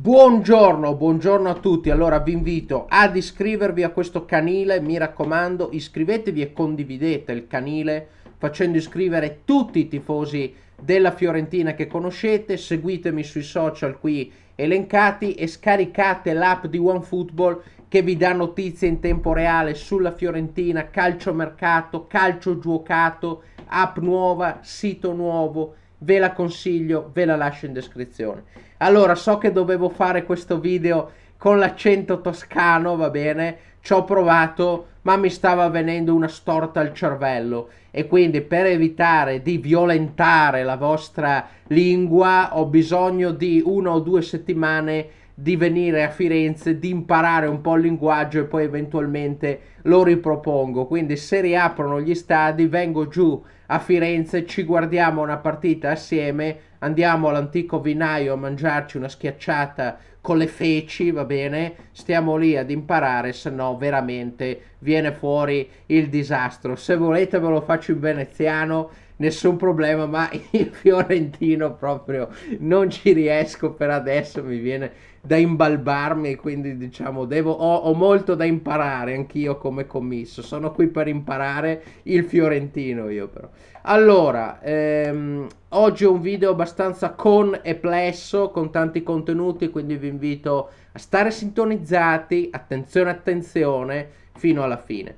Buongiorno, buongiorno a tutti. Allora vi invito ad iscrivervi a questo canile, mi raccomando, iscrivetevi e condividete il canile facendo iscrivere tutti i tifosi della Fiorentina che conoscete, seguitemi sui social qui elencati e scaricate l'app di OneFootball che vi dà notizie in tempo reale sulla Fiorentina, calcio mercato, calcio giocato, app nuova, sito nuovo ve la consiglio, ve la lascio in descrizione. Allora, so che dovevo fare questo video con l'accento toscano, va bene, ci ho provato, ma mi stava venendo una storta al cervello e quindi per evitare di violentare la vostra lingua ho bisogno di una o due settimane di venire a Firenze, di imparare un po' il linguaggio e poi eventualmente lo ripropongo. Quindi se riaprono gli stadi vengo giù a Firenze, ci guardiamo una partita assieme, andiamo all'antico vinaio a mangiarci una schiacciata con le feci, va bene? Stiamo lì ad imparare, se no veramente viene fuori il disastro. Se volete ve lo faccio in veneziano nessun problema, ma il fiorentino proprio non ci riesco per adesso, mi viene da imbalbarmi, quindi diciamo devo, ho, ho molto da imparare anch'io come commisso, sono qui per imparare il fiorentino io però. Allora, ehm, oggi è un video abbastanza con e plesso, con tanti contenuti, quindi vi invito a stare sintonizzati, attenzione attenzione, fino alla fine.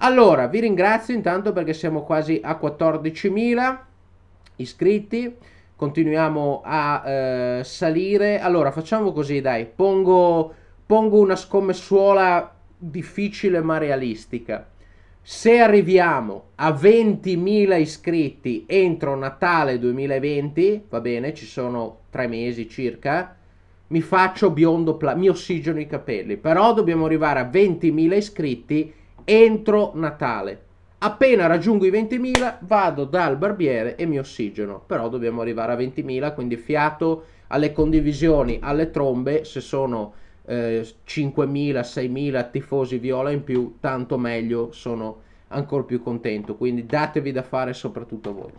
Allora, vi ringrazio intanto perché siamo quasi a 14.000 iscritti. Continuiamo a eh, salire. Allora, facciamo così, dai. Pongo, pongo una scommessuola difficile ma realistica. Se arriviamo a 20.000 iscritti entro Natale 2020, va bene, ci sono tre mesi circa, mi faccio biondo, mi ossigeno i capelli. Però dobbiamo arrivare a 20.000 iscritti entro Natale. Appena raggiungo i 20.000 vado dal barbiere e mi ossigeno, però dobbiamo arrivare a 20.000, quindi fiato alle condivisioni, alle trombe, se sono eh, 5.000, 6.000 tifosi viola in più, tanto meglio, sono ancora più contento, quindi datevi da fare soprattutto voi.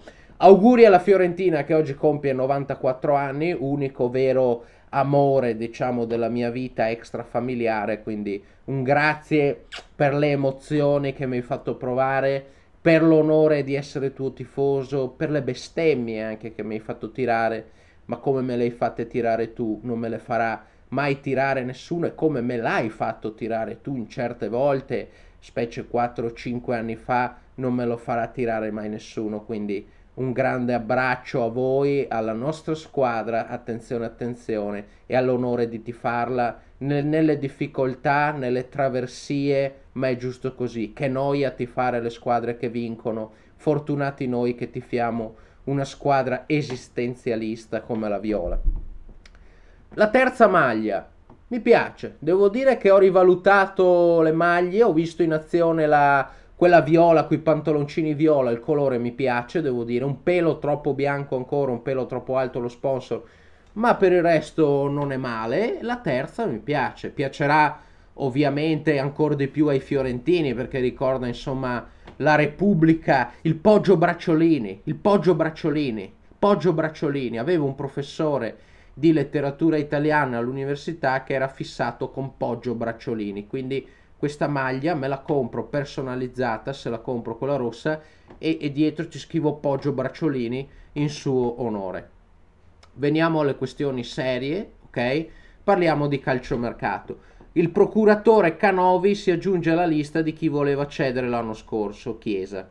Auguri alla Fiorentina che oggi compie 94 anni, unico vero amore, diciamo, della mia vita extrafamiliare, quindi un grazie per le emozioni che mi hai fatto provare, per l'onore di essere tuo tifoso, per le bestemmie anche che mi hai fatto tirare, ma come me le hai fatte tirare tu, non me le farà mai tirare nessuno e come me l'hai fatto tirare tu in certe volte, specie 4-5 anni fa, non me lo farà tirare mai nessuno, quindi un grande abbraccio a voi, alla nostra squadra, attenzione, attenzione, e all'onore di tifarla nel, nelle difficoltà, nelle traversie, ma è giusto così, che noi a tifare le squadre che vincono, fortunati noi che tifiamo una squadra esistenzialista come la Viola. La terza maglia, mi piace, devo dire che ho rivalutato le maglie, ho visto in azione la quella viola, quei pantaloncini viola, il colore mi piace, devo dire, un pelo troppo bianco ancora, un pelo troppo alto lo sponsor, ma per il resto non è male. La terza mi piace, piacerà ovviamente ancora di più ai fiorentini perché ricorda insomma la Repubblica, il Poggio Bracciolini, il Poggio Bracciolini, Poggio Bracciolini, avevo un professore di letteratura italiana all'università che era fissato con Poggio Bracciolini, quindi questa maglia me la compro personalizzata se la compro quella rossa e, e dietro ci scrivo Poggio Bracciolini in suo onore veniamo alle questioni serie ok parliamo di calciomercato il procuratore Canovi si aggiunge alla lista di chi voleva cedere l'anno scorso Chiesa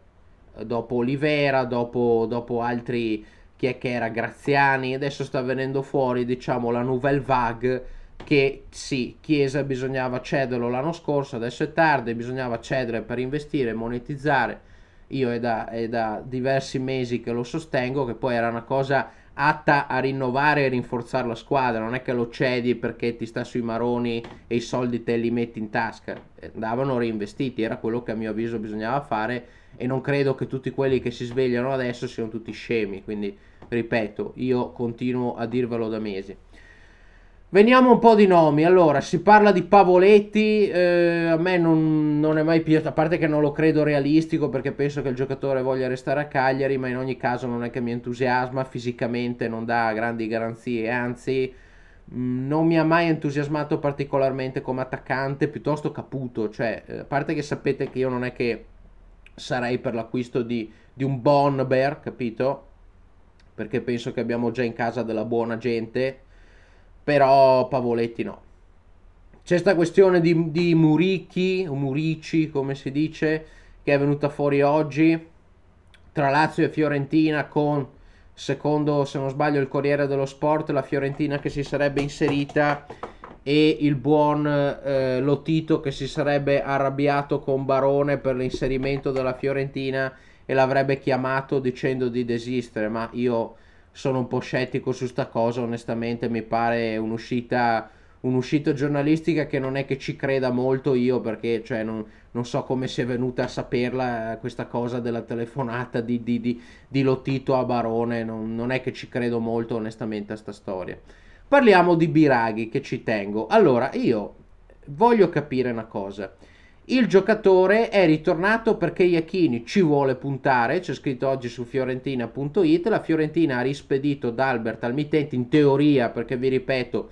eh, dopo Olivera dopo, dopo altri chi è che era Graziani adesso sta venendo fuori diciamo la nouvelle vague che sì, Chiesa bisognava cederlo l'anno scorso, adesso è tardi, bisognava cedere per investire, monetizzare. Io è da, è da diversi mesi che lo sostengo, che poi era una cosa atta a rinnovare e rinforzare la squadra, non è che lo cedi perché ti sta sui maroni e i soldi te li metti in tasca, eh, andavano reinvestiti, era quello che a mio avviso bisognava fare e non credo che tutti quelli che si svegliano adesso siano tutti scemi, quindi ripeto, io continuo a dirvelo da mesi. Veniamo un po' di nomi, allora si parla di Pavoletti, eh, a me non, non, è mai piaciuto, a parte che non lo credo realistico perché penso che il giocatore voglia restare a Cagliari, ma in ogni caso non è che mi entusiasma, fisicamente non dà grandi garanzie, anzi mm, non mi ha mai entusiasmato particolarmente come attaccante, piuttosto caputo, cioè eh, a parte che sapete che io non è che sarei per l'acquisto di, di un Bonber, capito? Perché penso che abbiamo già in casa della buona gente però Pavoletti no. C'è questa questione di, di Murichi, o Murici come si dice, che è venuta fuori oggi, tra Lazio e Fiorentina con, secondo se non sbaglio, il Corriere dello Sport, la Fiorentina che si sarebbe inserita e il buon eh, Lotito che si sarebbe arrabbiato con Barone per l'inserimento della Fiorentina e l'avrebbe chiamato dicendo di desistere, ma io sono un po' scettico su sta cosa, onestamente mi pare un'uscita un'uscita giornalistica che non è che ci creda molto io perché cioè, non, non, so come sia venuta a saperla eh, questa cosa della telefonata di, di, di, di Lotito a Barone, non, non, è che ci credo molto onestamente a sta storia. Parliamo di Biraghi che ci tengo. Allora, io voglio capire una cosa. Il giocatore è ritornato perché Iachini ci vuole puntare, c'è scritto oggi su fiorentina.it, la Fiorentina ha rispedito D'Albert al mittente in teoria perché vi ripeto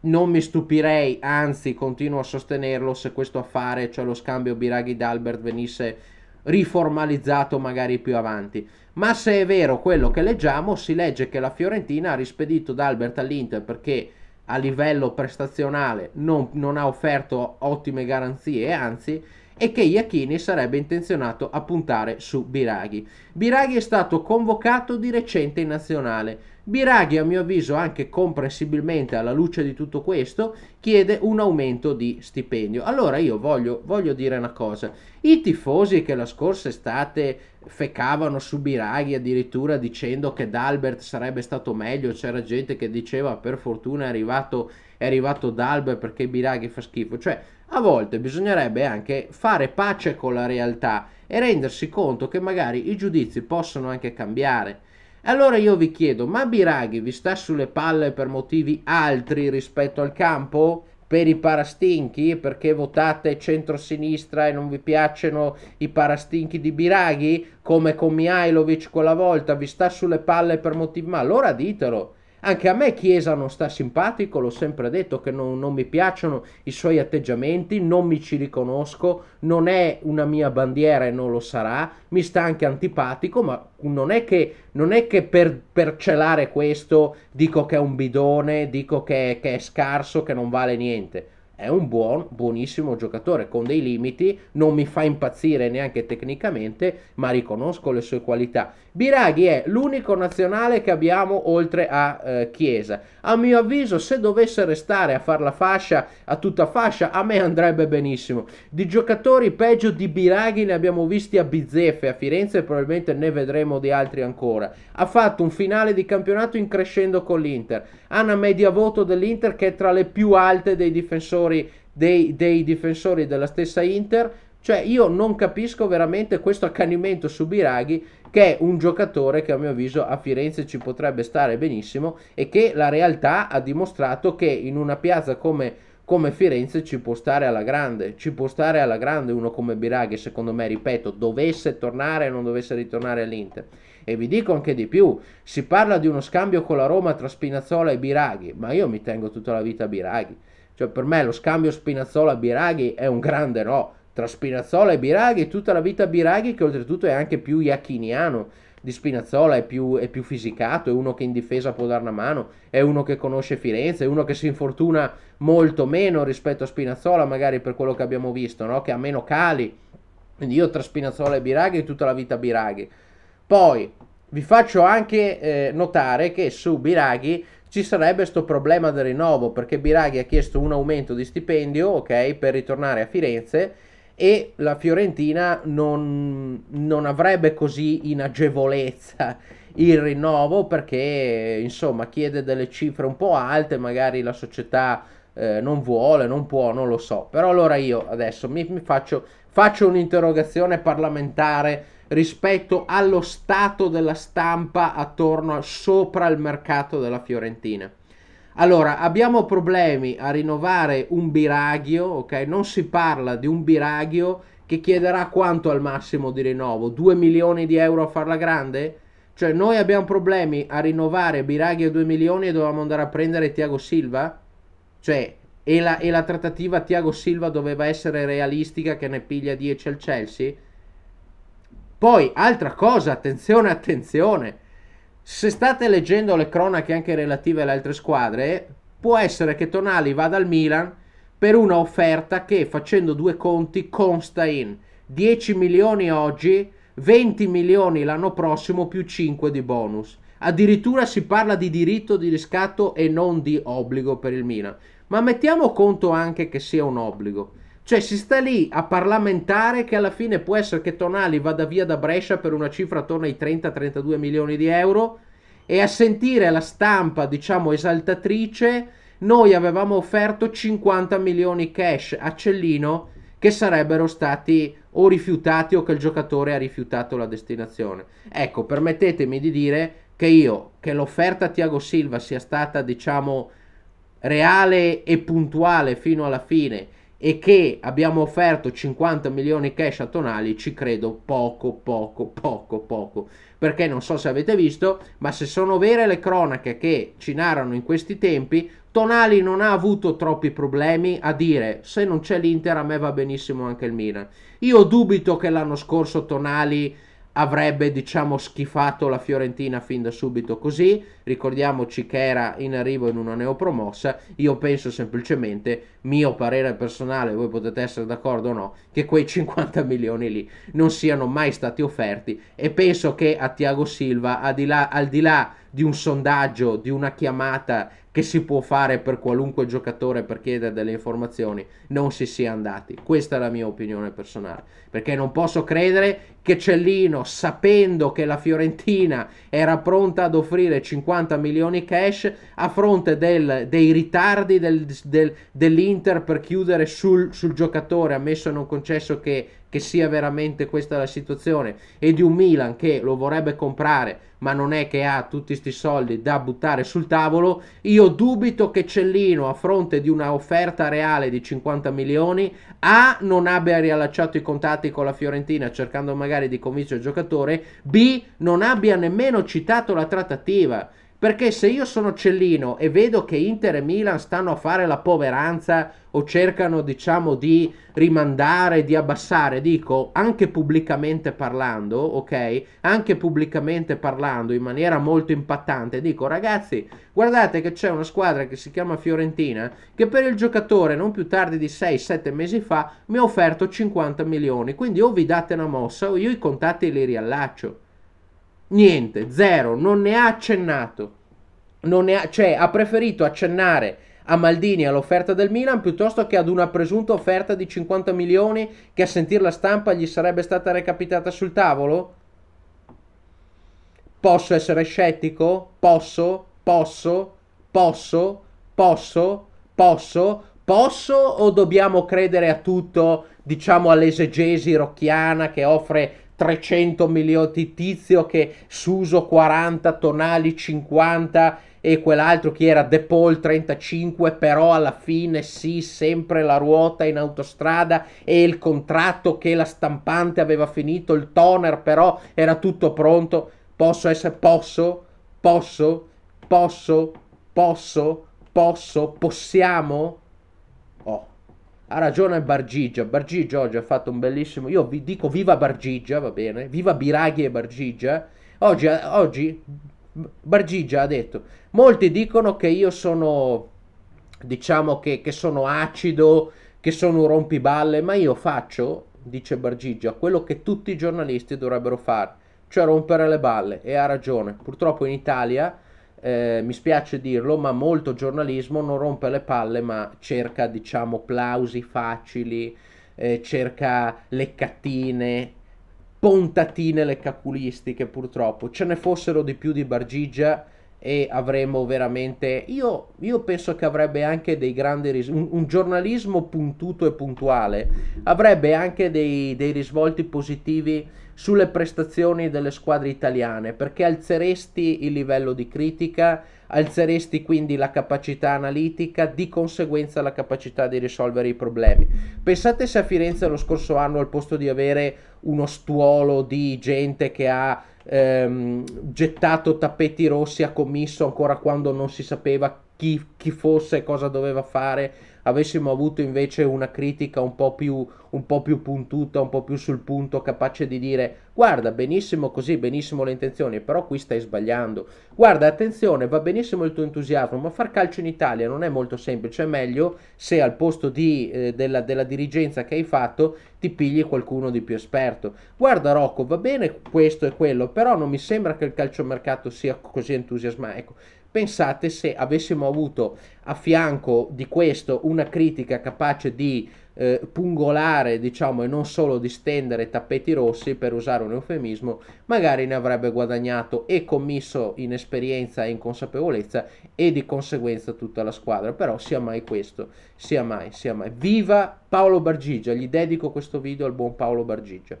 non mi stupirei, anzi continuo a sostenerlo se questo affare, cioè lo scambio Biraghi-D'Albert venisse riformalizzato magari più avanti. Ma se è vero quello che leggiamo, si legge che la Fiorentina ha rispedito D'Albert all'Inter perché a livello prestazionale non, non ha offerto ottime garanzie, anzi, e che Iachini sarebbe intenzionato a puntare su Biraghi. Biraghi è stato convocato di recente in nazionale, Biraghi, a mio avviso, anche comprensibilmente alla luce di tutto questo, chiede un aumento di stipendio. Allora io voglio, voglio dire una cosa, i tifosi che la scorsa estate fecavano su Biraghi addirittura dicendo che D'Albert sarebbe stato meglio, c'era gente che diceva per fortuna è arrivato, è arrivato D'Albert perché Biraghi fa schifo, cioè a volte bisognerebbe anche fare pace con la realtà e rendersi conto che magari i giudizi possono anche cambiare. Allora io vi chiedo, ma Biraghi vi sta sulle palle per motivi altri rispetto al campo? Per i parastinchi? Perché votate centrosinistra e non vi piacciono i parastinchi di Biraghi? Come con Mihailovic quella volta, vi sta sulle palle per motivi... Ma allora ditelo! Anche a me Chiesa non sta simpatico, l'ho sempre detto che non, non mi piacciono i suoi atteggiamenti, non mi ci riconosco, non è una mia bandiera e non lo sarà, mi sta anche antipatico, ma non è che, non è che per, per, celare questo dico che è un bidone, dico che, che è scarso, che non vale niente è un buon, buonissimo giocatore con dei limiti, non mi fa impazzire neanche tecnicamente, ma riconosco le sue qualità Biraghi è l'unico nazionale che abbiamo oltre a eh, Chiesa. A mio avviso, se dovesse restare a far la fascia a tutta fascia, a me andrebbe benissimo. Di giocatori peggio di Biraghi ne abbiamo visti a Bizzeffe, a Firenze e probabilmente ne vedremo di altri ancora. Ha fatto un finale di campionato in crescendo con l'Inter. Ha una media voto dell'Inter che è tra le più alte dei difensori, dei, dei difensori della stessa Inter. Cioè io non capisco veramente questo accanimento su Biraghi che è un giocatore che a mio avviso a Firenze ci potrebbe stare benissimo e che la realtà ha dimostrato che in una piazza come come Firenze ci può stare alla grande, ci può stare alla grande uno come Biraghi, secondo me, ripeto, dovesse tornare e non dovesse ritornare all'Inter. E vi dico anche di più, si parla di uno scambio con la Roma tra Spinazzola e Biraghi, ma io mi tengo tutta la vita a Biraghi. Cioè per me lo scambio Spinazzola-Biraghi è un grande no, tra Spinazzola e Biraghi, tutta la vita Biraghi che oltretutto è anche più iachiniano di Spinazzola, è più, è più, fisicato, è uno che in difesa può dare una mano, è uno che conosce Firenze, è uno che si infortuna molto meno rispetto a Spinazzola magari per quello che abbiamo visto, no? che ha meno cali. Quindi io tra Spinazzola e Biraghi tutta la vita Biraghi. Poi vi faccio anche eh, notare che su Biraghi ci sarebbe questo problema del rinnovo perché Biraghi ha chiesto un aumento di stipendio ok, per ritornare a Firenze e la Fiorentina non, non avrebbe così in agevolezza il rinnovo perché insomma chiede delle cifre un po' alte, magari la società eh, non vuole, non può, non lo so. Però allora io adesso mi, mi faccio, faccio un'interrogazione parlamentare rispetto allo stato della stampa attorno a, sopra il mercato della Fiorentina. Allora, abbiamo problemi a rinnovare un biraghio, ok? Non si parla di un biraghio che chiederà quanto al massimo di rinnovo? 2 milioni di euro a farla grande? Cioè, noi abbiamo problemi a rinnovare Biraghi a 2 milioni e dovevamo andare a prendere Tiago Silva? Cioè, e la, e la trattativa Tiago Silva doveva essere realistica che ne piglia 10 al Chelsea? Poi, altra cosa, attenzione, attenzione. Se state leggendo le cronache anche relative alle altre squadre, può essere che Tonali vada al Milan per una offerta che facendo due conti consta in 10 milioni oggi, 20 milioni l'anno prossimo più 5 di bonus. Addirittura si parla di diritto di riscatto e non di obbligo per il Milan. Ma mettiamo conto anche che sia un obbligo. Cioè si sta lì a parlamentare che alla fine può essere che Tonali vada via da Brescia per una cifra attorno ai 30-32 milioni di euro e a sentire la stampa, diciamo, esaltatrice, noi avevamo offerto 50 milioni cash a Cellino che sarebbero stati o rifiutati o che il giocatore ha rifiutato la destinazione. Ecco, permettetemi di dire che io, che l'offerta a Tiago Silva sia stata, diciamo, reale e puntuale fino alla fine e che abbiamo offerto 50 milioni cash a Tonali, ci credo poco, poco, poco, poco. Perché non so se avete visto, ma se sono vere le cronache che ci narrano in questi tempi, Tonali non ha avuto troppi problemi a dire se non c'è l'Inter a me va benissimo anche il Milan. Io dubito che l'anno scorso Tonali avrebbe diciamo schifato la Fiorentina fin da subito così ricordiamoci che era in arrivo in una neopromossa io penso semplicemente mio parere personale voi potete essere d'accordo o no che quei 50 milioni lì non siano mai stati offerti e penso che a Tiago Silva al di là, al di là di un sondaggio di una chiamata che si può fare per qualunque giocatore per chiedere delle informazioni, non si sia andati. Questa è la mia opinione personale, perché non posso credere che Cellino, sapendo che la Fiorentina era pronta ad offrire 50 milioni cash a fronte del, dei ritardi del, del, dell'Inter per chiudere sul, sul giocatore, ammesso e non concesso che che sia veramente questa la situazione e di un Milan che lo vorrebbe comprare ma non è che ha tutti questi soldi da buttare sul tavolo, io dubito che Cellino a fronte di una offerta reale di 50 milioni A non abbia riallacciato i contatti con la Fiorentina cercando magari di convincere il giocatore, B non abbia nemmeno citato la trattativa perché se io sono Cellino e vedo che Inter e Milan stanno a fare la poveranza o cercano, diciamo, di rimandare, di abbassare, dico, anche pubblicamente parlando, ok? Anche pubblicamente parlando in maniera molto impattante, dico, ragazzi, guardate che c'è una squadra che si chiama Fiorentina che per il giocatore non più tardi di 6-7 mesi fa mi ha offerto 50 milioni, quindi o vi date una mossa o io i contatti li riallaccio. Niente, zero, non ne ha accennato. Ne ha, cioè, ha preferito accennare a Maldini all'offerta del Milan piuttosto che ad una presunta offerta di 50 milioni che a sentire la stampa gli sarebbe stata recapitata sul tavolo? Posso essere scettico? Posso? Posso? Posso? Posso? Posso? Posso o dobbiamo credere a tutto, diciamo all'esegesi rocchiana che offre 300 milioni tizio che Suso 40, Tonali 50 e quell'altro chi era De Paul 35 però alla fine sì sempre la ruota in autostrada e il contratto che la stampante aveva finito il toner però era tutto pronto posso essere posso posso posso posso posso possiamo ha ragione Bargigia. Bargigia oggi ha fatto un bellissimo. Io vi dico viva Bargigia, va bene? Viva Biraghi e Bargigia. Eh. Oggi, oggi Bargigia ha detto: Molti dicono che io sono. Diciamo che, che sono acido, che sono un rompiballe, ma io faccio, dice Bargigia, quello che tutti i giornalisti dovrebbero fare, cioè rompere le balle. E ha ragione. Purtroppo in Italia eh, mi spiace dirlo, ma molto giornalismo non rompe le palle, ma cerca, diciamo, plausi facili, eh, cerca leccatine, pontatine leccaculistiche purtroppo. Ce ne fossero di più di Bargigia, e avremo veramente io, io, penso che avrebbe anche dei grandi ris- un, un, giornalismo puntuto e puntuale avrebbe anche dei, dei, risvolti positivi sulle prestazioni delle squadre italiane perché alzeresti il livello di critica alzeresti quindi la capacità analitica di conseguenza la capacità di risolvere i problemi pensate se a Firenze lo scorso anno al posto di avere uno stuolo di gente che ha ehm, gettato tappeti rossi a commisso ancora quando non si sapeva chi, chi fosse, cosa doveva fare avessimo avuto invece una critica un po' più, un po più puntuta, un po' più sul punto, capace di dire guarda benissimo così, benissimo le intenzioni, però qui stai sbagliando. Guarda attenzione, va benissimo il tuo entusiasmo, ma far calcio in Italia non è molto semplice, è meglio se al posto di, eh, della, della dirigenza che hai fatto ti pigli qualcuno di più esperto. Guarda Rocco, va bene questo e quello, però non mi sembra che il calciomercato sia così entusiasmante, Ecco, Pensate se avessimo avuto a fianco di questo una critica capace di eh, pungolare, diciamo, e non solo di stendere tappeti rossi, per usare un eufemismo, magari ne avrebbe guadagnato e commisso in esperienza e in consapevolezza e di conseguenza tutta la squadra. Però sia mai questo, sia mai, sia mai. Viva Paolo Bargigia, gli dedico questo video al buon Paolo Bargigia.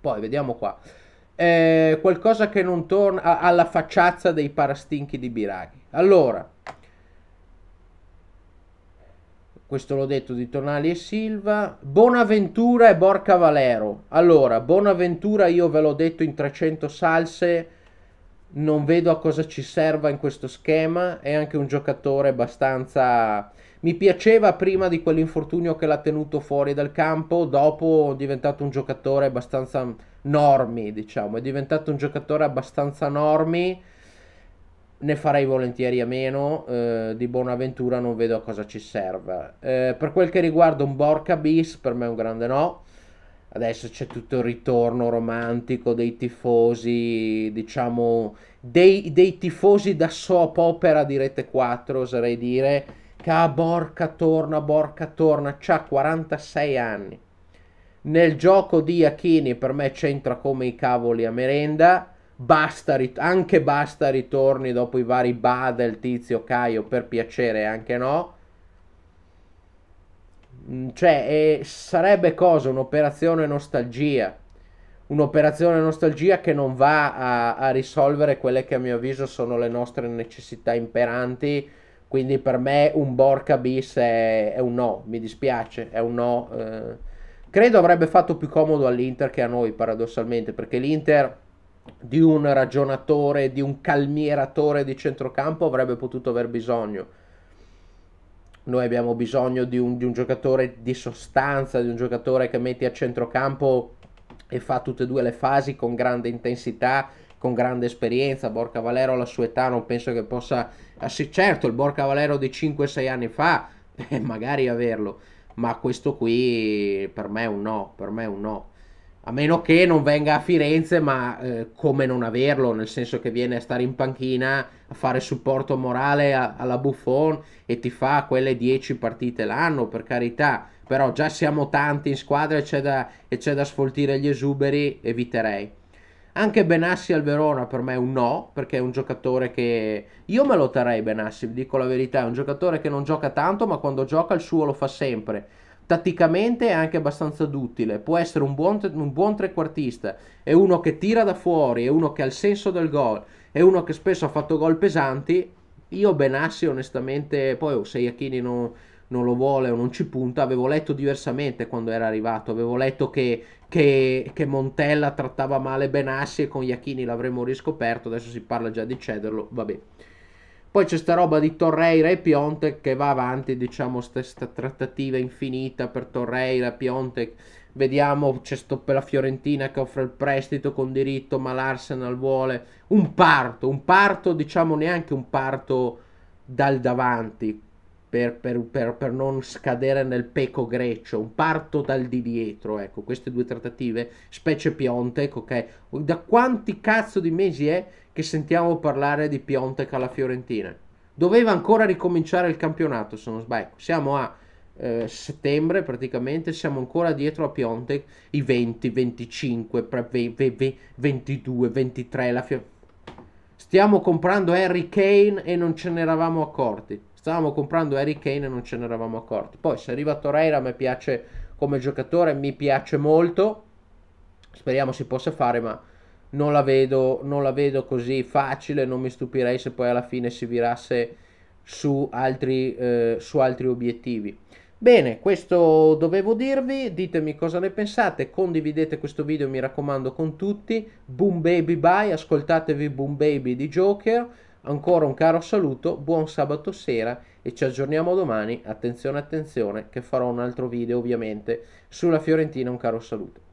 Poi vediamo qua eh, qualcosa che non torna alla facciazza dei parastinchi di Biraghi. Allora, questo l'ho detto di Tonali e Silva, Bonaventura e Borca Valero. Allora, Bonaventura io ve l'ho detto in 300 salse, non vedo a cosa ci serva in questo schema, è anche un giocatore abbastanza... Mi piaceva prima di quell'infortunio che l'ha tenuto fuori dal campo, dopo è diventato un giocatore abbastanza normi, diciamo, è diventato un giocatore abbastanza normi, ne farei volentieri a meno, eh, di Bonaventura non vedo a cosa ci serve. Eh, per quel che riguarda un Borca bis, per me è un grande no. Adesso c'è tutto il ritorno romantico dei tifosi, diciamo, dei, dei tifosi da soap opera di Rete 4, oserei dire, che ah, Borca torna, Borca torna, ha 46 anni nel gioco di Achini per me c'entra come i cavoli a merenda. Basta, anche basta ritorni dopo i vari del Tizio, Caio, per piacere anche no. Mm, cioè, eh, sarebbe cosa? Un'operazione nostalgia. Un'operazione nostalgia che non va a, a risolvere quelle che a mio avviso sono le nostre necessità imperanti. Quindi per me un Borca bis è, è, un no, mi dispiace, è un no. Eh Credo avrebbe fatto più comodo all'Inter che a noi, paradossalmente, perché l'Inter di un ragionatore, di un calmieratore di centrocampo avrebbe potuto aver bisogno. Noi abbiamo bisogno di un, di un giocatore di sostanza, di un giocatore che metti a centrocampo e fa tutte e due le fasi con grande intensità, con grande esperienza. Borca Valero alla sua età non penso che possa... Ah, sì, certo, il Borca Valero di 5-6 anni fa, eh, magari averlo ma questo qui per me è un no, per me è un no. A meno che non venga a Firenze, ma eh, come non averlo, nel senso che viene a stare in panchina a fare supporto morale a, alla Buffon e ti fa quelle 10 partite l'anno, per carità. Però già siamo tanti in squadra e c'è da, e c'è da sfoltire gli esuberi, eviterei. Anche Benassi al Verona per me è un no, perché è un giocatore che... Io me lo terrei Benassi, vi dico la verità, è un giocatore che non gioca tanto, ma quando gioca il suo lo fa sempre. Tatticamente è anche abbastanza duttile, può essere un buon, un buon trequartista, è uno che tira da fuori, è uno che ha il senso del gol, è uno che spesso ha fatto gol pesanti. Io Benassi onestamente, poi oh, se Iachini non non lo vuole o non ci punta, avevo letto diversamente quando era arrivato, avevo letto che che, che Montella trattava male Benassi e con Iachini l'avremmo riscoperto, adesso si parla già di cederlo, vabbè. Poi c'è sta roba di Torreira e Piontek che va avanti, diciamo, questa trattativa infinita per Torreira, e Piontek. Vediamo, c'è sto per la Fiorentina che offre il prestito con diritto, ma l'Arsenal vuole un parto, un parto, diciamo neanche un parto dal davanti, per, per, per, per, non scadere nel peco greccio, un parto dal di dietro, ecco, queste due trattative, specie Piontek, ok? Da quanti cazzo di mesi è che sentiamo parlare di Piontek alla Fiorentina? Doveva ancora ricominciare il campionato, se non sbaglio. Siamo a eh, settembre praticamente, siamo ancora dietro a Piontek, i 20, 25, 22, 23, la Fiorentina Stiamo comprando Harry Kane e non ce ne eravamo accorti. Stavamo comprando Harry Kane e non ce ne eravamo accorti. Poi se arriva Torreira, mi piace come giocatore, mi piace molto. Speriamo si possa fare, ma non la vedo, non la vedo così facile. Non mi stupirei se poi alla fine si virasse su altri, eh, su altri obiettivi. Bene, questo dovevo dirvi, ditemi cosa ne pensate, condividete questo video mi raccomando con tutti, Boom Baby Bye, ascoltatevi Boom Baby di Joker, ancora un caro saluto, buon sabato sera e ci aggiorniamo domani, attenzione attenzione che farò un altro video ovviamente sulla Fiorentina, un caro saluto.